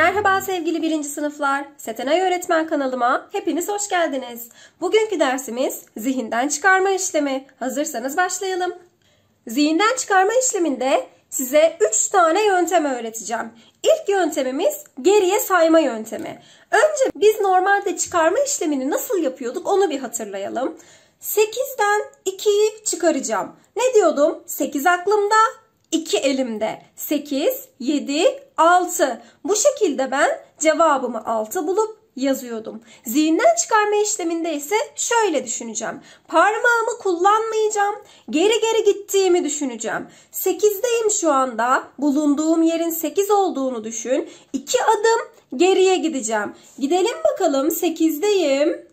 Merhaba sevgili birinci sınıflar. Setenay Öğretmen kanalıma hepiniz hoş geldiniz. Bugünkü dersimiz zihinden çıkarma işlemi. Hazırsanız başlayalım. Zihinden çıkarma işleminde size 3 tane yöntem öğreteceğim. İlk yöntemimiz geriye sayma yöntemi. Önce biz normalde çıkarma işlemini nasıl yapıyorduk onu bir hatırlayalım. 8'den 2'yi çıkaracağım. Ne diyordum? 8 aklımda, 2 elimde. 8, 7, 6. Bu şekilde ben cevabımı 6 bulup yazıyordum. Zihinden çıkarma işleminde ise şöyle düşüneceğim. Parmağımı kullanmayacağım. Geri geri gittiğimi düşüneceğim. 8'deyim şu anda. Bulunduğum yerin 8 olduğunu düşün. 2 adım geriye gideceğim. Gidelim bakalım 8'deyim.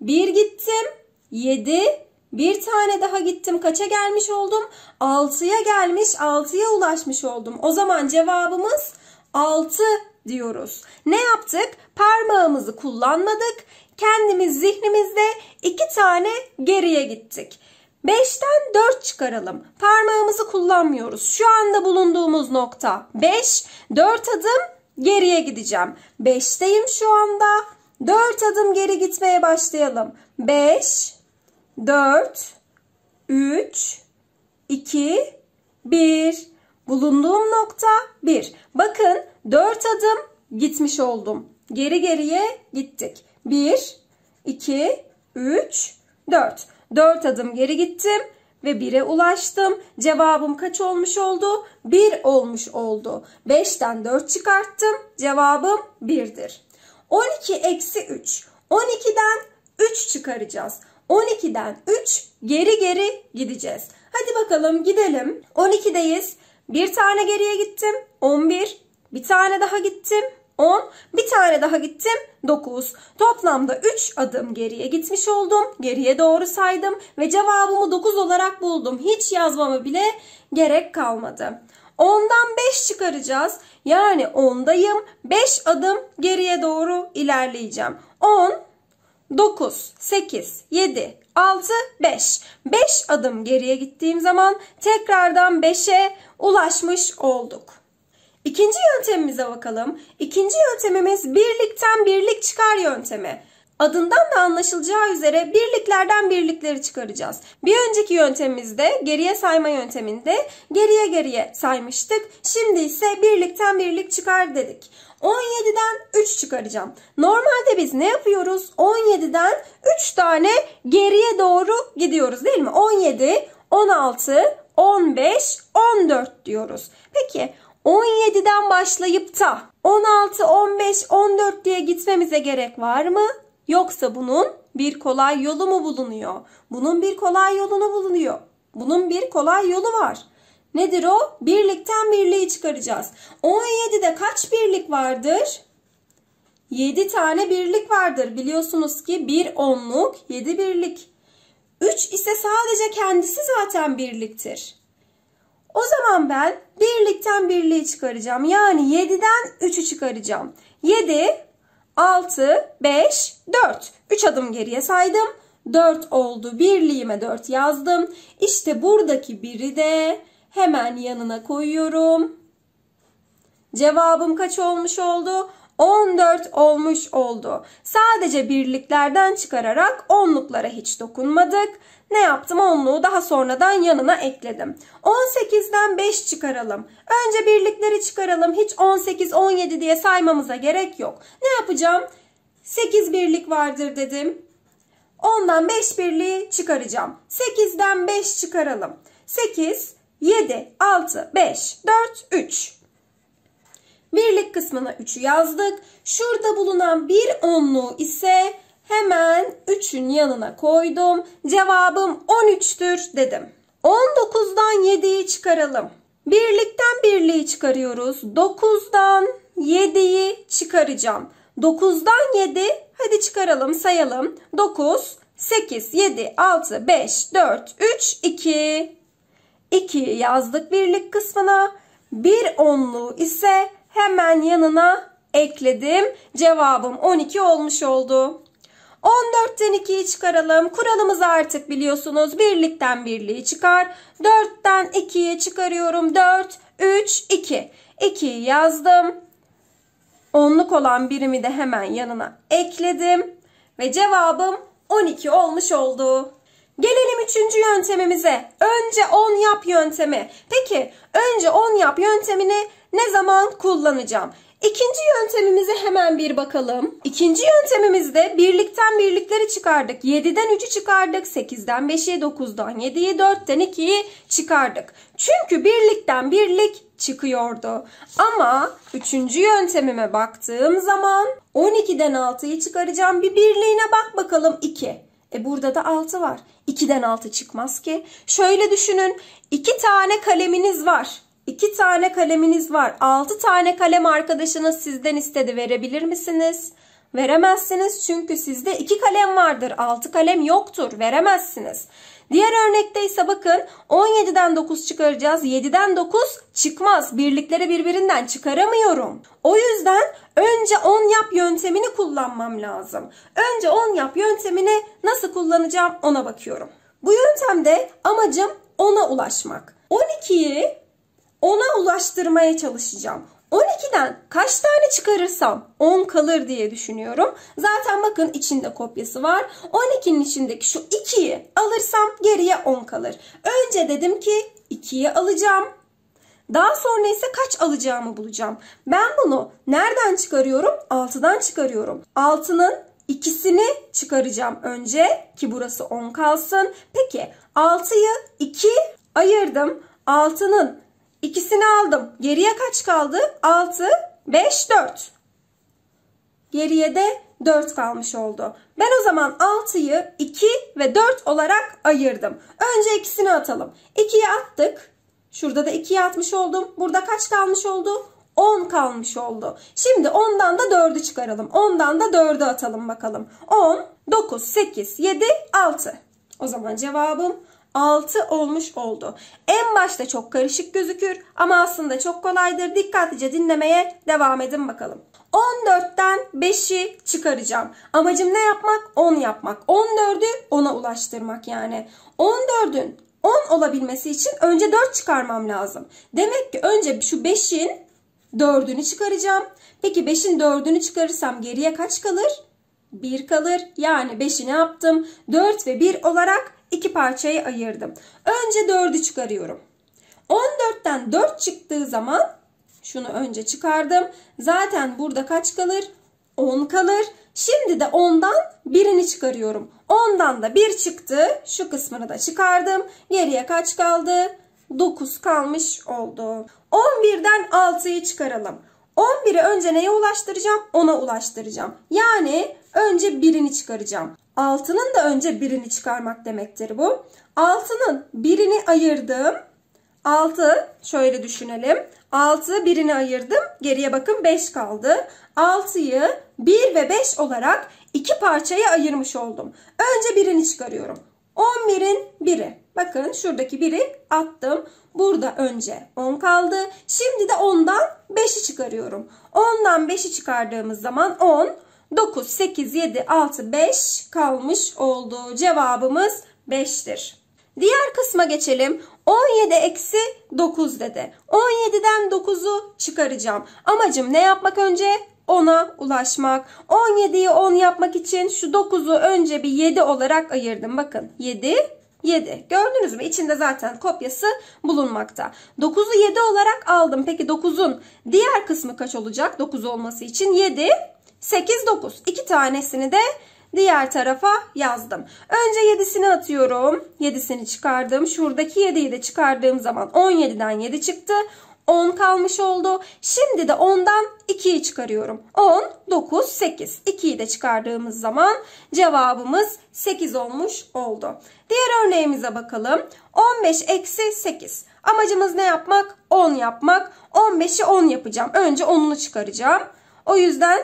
1 gittim. 7 bir tane daha gittim. Kaça gelmiş oldum? 6'ya gelmiş, 6'ya ulaşmış oldum. O zaman cevabımız 6 diyoruz. Ne yaptık? Parmağımızı kullanmadık. Kendimiz zihnimizde 2 tane geriye gittik. 5'ten 4 çıkaralım. Parmağımızı kullanmıyoruz. Şu anda bulunduğumuz nokta 5. 4 adım geriye gideceğim. 5'teyim şu anda. 4 adım geri gitmeye başlayalım. 5, 4, 3, 2, 1. Bulunduğum nokta 1. Bakın 4 adım gitmiş oldum. Geri geriye gittik. 1, 2, 3, 4. 4 adım geri gittim ve 1'e ulaştım. Cevabım kaç olmuş oldu? 1 olmuş oldu. 5'ten 4 çıkarttım. Cevabım 1'dir. 12 eksi 3. 12'den 3 çıkaracağız. 12'den 3 geri geri gideceğiz. Hadi bakalım gidelim. 12'deyiz. Bir tane geriye gittim. 11. Bir tane daha gittim. 10. Bir tane daha gittim. 9. Toplamda 3 adım geriye gitmiş oldum. Geriye doğru saydım ve cevabımı 9 olarak buldum. Hiç yazmama bile gerek kalmadı. 10'dan 5 çıkaracağız. Yani 10'dayım. 5 adım geriye doğru ilerleyeceğim. 10 9, 8, 7, 6, 5. 5 adım geriye gittiğim zaman tekrardan 5'e ulaşmış olduk. İkinci yöntemimize bakalım. İkinci yöntemimiz birlikten birlik çıkar yöntemi. Adından da anlaşılacağı üzere birliklerden birlikleri çıkaracağız. Bir önceki yöntemimizde geriye sayma yönteminde geriye geriye saymıştık. Şimdi ise birlikten birlik çıkar dedik. 17'den 3 çıkaracağım. Normalde biz ne yapıyoruz? 17'den 3 tane geriye doğru gidiyoruz değil mi? 17, 16, 15, 14 diyoruz. Peki 17'den başlayıp da 16, 15, 14 diye gitmemize gerek var mı? Yoksa bunun bir kolay yolu mu bulunuyor? Bunun bir kolay yolunu bulunuyor. Bunun bir kolay yolu var. Nedir o? Birlikten 17'yi çıkaracağız. 17'de kaç birlik vardır? 7 tane birlik vardır. Biliyorsunuz ki 1 onluk 7 birlik. 3 ise sadece kendisi zaten birliktir. O zaman ben birlikten birliği çıkaracağım. Yani 7'den 3'ü çıkaracağım. 7, 6, 5, 4. 3 adım geriye saydım. 4 oldu. Birliğime 4 yazdım. İşte buradaki biri de hemen yanına koyuyorum. Cevabım kaç olmuş oldu? 14 olmuş oldu. Sadece birliklerden çıkararak onluklara hiç dokunmadık. Ne yaptım? Onluğu daha sonradan yanına ekledim. 18'den 5 çıkaralım. Önce birlikleri çıkaralım. Hiç 18, 17 diye saymamıza gerek yok. Ne yapacağım? 8 birlik vardır dedim. Ondan 5 birliği çıkaracağım. 8'den 5 çıkaralım. 8 7, 6, 5, 4, 3. Birlik kısmına 3'ü yazdık. Şurada bulunan bir onluğu ise hemen 3'ün yanına koydum. Cevabım 13'tür dedim. 19'dan 7'yi çıkaralım. Birlikten birliği çıkarıyoruz. 9'dan 7'yi çıkaracağım. 9'dan 7 hadi çıkaralım sayalım. 9, 8, 7, 6, 5, 4, 3, 2. 2 yazdık birlik kısmına. Bir onlu ise hemen yanına ekledim. Cevabım 12 olmuş oldu. 14'ten 2'yi çıkaralım. Kuralımızı artık biliyorsunuz. Birlikten birliği çıkar. 4'ten 2'yi çıkarıyorum. 4, 3, 2. 2'yi yazdım. Onluk olan birimi de hemen yanına ekledim. Ve cevabım 12 olmuş oldu. Gelelim üçüncü yöntemimize. Önce 10 yap yöntemi. Peki önce 10 yap yöntemini ne zaman kullanacağım? İkinci yöntemimize hemen bir bakalım. İkinci yöntemimizde birlikten birlikleri çıkardık. 7'den 3'ü çıkardık. 8'den 5'i, 9'dan 7'yi, 4'ten 2'yi çıkardık. Çünkü birlikten birlik çıkıyordu. Ama üçüncü yöntemime baktığım zaman 12'den 6'yı çıkaracağım. Bir birliğine bak bakalım 2. E burada da 6 var. 2'den 6 çıkmaz ki. Şöyle düşünün. 2 tane kaleminiz var. 2 tane kaleminiz var. 6 tane kalem arkadaşınız sizden istedi. Verebilir misiniz? Veremezsiniz çünkü sizde 2 kalem vardır. 6 kalem yoktur. Veremezsiniz. Diğer örnekte ise bakın 17'den 9 çıkaracağız. 7'den 9 çıkmaz. Birlikleri birbirinden çıkaramıyorum. O yüzden önce 10 yap yöntemini kullanmam lazım. Önce 10 yap yöntemini nasıl kullanacağım ona bakıyorum. Bu yöntemde amacım 10'a ulaşmak. 12'yi 10'a ulaştırmaya çalışacağım. 12'den kaç tane çıkarırsam 10 kalır diye düşünüyorum. Zaten bakın içinde kopyası var. 12'nin içindeki şu 2'yi alırsam geriye 10 kalır. Önce dedim ki 2'yi alacağım. Daha sonra ise kaç alacağımı bulacağım. Ben bunu nereden çıkarıyorum? 6'dan çıkarıyorum. 6'nın ikisini çıkaracağım önce ki burası 10 kalsın. Peki 6'yı 2 ayırdım. 6'nın İkisini aldım. Geriye kaç kaldı? 6, 5, 4. Geriye de 4 kalmış oldu. Ben o zaman 6'yı 2 ve 4 olarak ayırdım. Önce ikisini atalım. 2'yi attık. Şurada da 2'yi atmış oldum. Burada kaç kalmış oldu? 10 kalmış oldu. Şimdi 10'dan da 4'ü çıkaralım. 10'dan da 4'ü atalım bakalım. 10, 9, 8, 7, 6. O zaman cevabım 6 olmuş oldu. En başta çok karışık gözükür ama aslında çok kolaydır. Dikkatlice dinlemeye devam edin bakalım. 14'ten 5'i çıkaracağım. Amacım ne yapmak? 10 yapmak. 14'ü 10'a ulaştırmak yani. 14'ün 10 olabilmesi için önce 4 çıkarmam lazım. Demek ki önce şu 5'in 4'ünü çıkaracağım. Peki 5'in 4'ünü çıkarırsam geriye kaç kalır? 1 kalır. Yani 5'i yaptım? 4 ve 1 olarak iki parçaya ayırdım. Önce 4'ü çıkarıyorum. 14'ten 4 çıktığı zaman şunu önce çıkardım. Zaten burada kaç kalır? 10 kalır. Şimdi de 10'dan birini çıkarıyorum. 10'dan da 1 çıktı. Şu kısmını da çıkardım. Geriye kaç kaldı? 9 kalmış oldu. 11'den 6'yı çıkaralım. 11'i önce neye ulaştıracağım? 10'a ulaştıracağım. Yani önce birini çıkaracağım. 6'nın da önce birini çıkarmak demektir bu. 6'nın birini ayırdım. 6 şöyle düşünelim. 6 birini ayırdım. Geriye bakın 5 kaldı. 6'yı 1 ve 5 olarak iki parçaya ayırmış oldum. Önce birini çıkarıyorum. 11'in biri. Bakın şuradaki biri attım. Burada önce 10 kaldı. Şimdi de 10'dan 5'i çıkarıyorum. 10'dan 5'i çıkardığımız zaman 10, 9, 8, 7, 6, 5 kalmış oldu. Cevabımız 5'tir. Diğer kısma geçelim. 17 eksi 9 dedi. 17'den 9'u çıkaracağım. Amacım ne yapmak önce? 10'a ulaşmak. 17'yi 10 yapmak için şu 9'u önce bir 7 olarak ayırdım. Bakın 7, 7. Gördünüz mü? İçinde zaten kopyası bulunmakta. 9'u 7 olarak aldım. Peki 9'un diğer kısmı kaç olacak? 9 olması için 7, 8, 9. İki tanesini de diğer tarafa yazdım. Önce 7'sini atıyorum. 7'sini çıkardım. Şuradaki 7'yi de çıkardığım zaman 17'den 7 çıktı. 10 kalmış oldu. Şimdi de 10'dan 2'yi çıkarıyorum. 10, 9, 8. 2'yi de çıkardığımız zaman cevabımız 8 olmuş oldu. Diğer örneğimize bakalım. 15 eksi 8. Amacımız ne yapmak? 10 yapmak. 15'i 10 yapacağım. Önce 10'unu çıkaracağım. O yüzden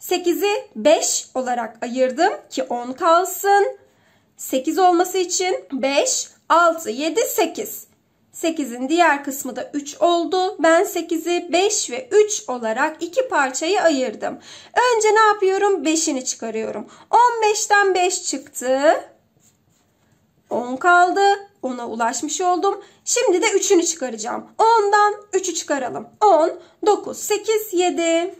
8'i 5 olarak ayırdım ki 10 kalsın. 8 olması için 5, 6, 7, 8. 8'in diğer kısmı da 3 oldu. Ben 8'i 5 ve 3 olarak iki parçayı ayırdım. Önce ne yapıyorum? 5'ini çıkarıyorum. 15'ten 5 çıktı. 10 kaldı. 10'a ulaşmış oldum. Şimdi de 3'ünü çıkaracağım. 10'dan 3'ü çıkaralım. 10, 9, 8, 7.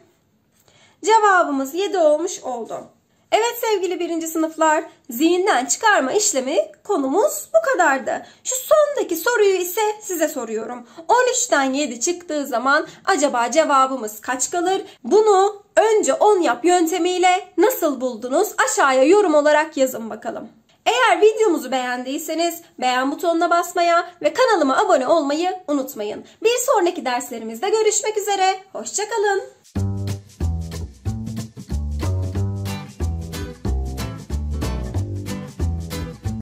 Cevabımız 7 olmuş oldu. Evet sevgili birinci sınıflar, zihinden çıkarma işlemi konumuz bu kadardı. Şu sondaki soruyu ise size soruyorum. 13'ten 7 çıktığı zaman acaba cevabımız kaç kalır? Bunu önce 10 yap yöntemiyle nasıl buldunuz? Aşağıya yorum olarak yazın bakalım. Eğer videomuzu beğendiyseniz beğen butonuna basmaya ve kanalıma abone olmayı unutmayın. Bir sonraki derslerimizde görüşmek üzere, hoşçakalın.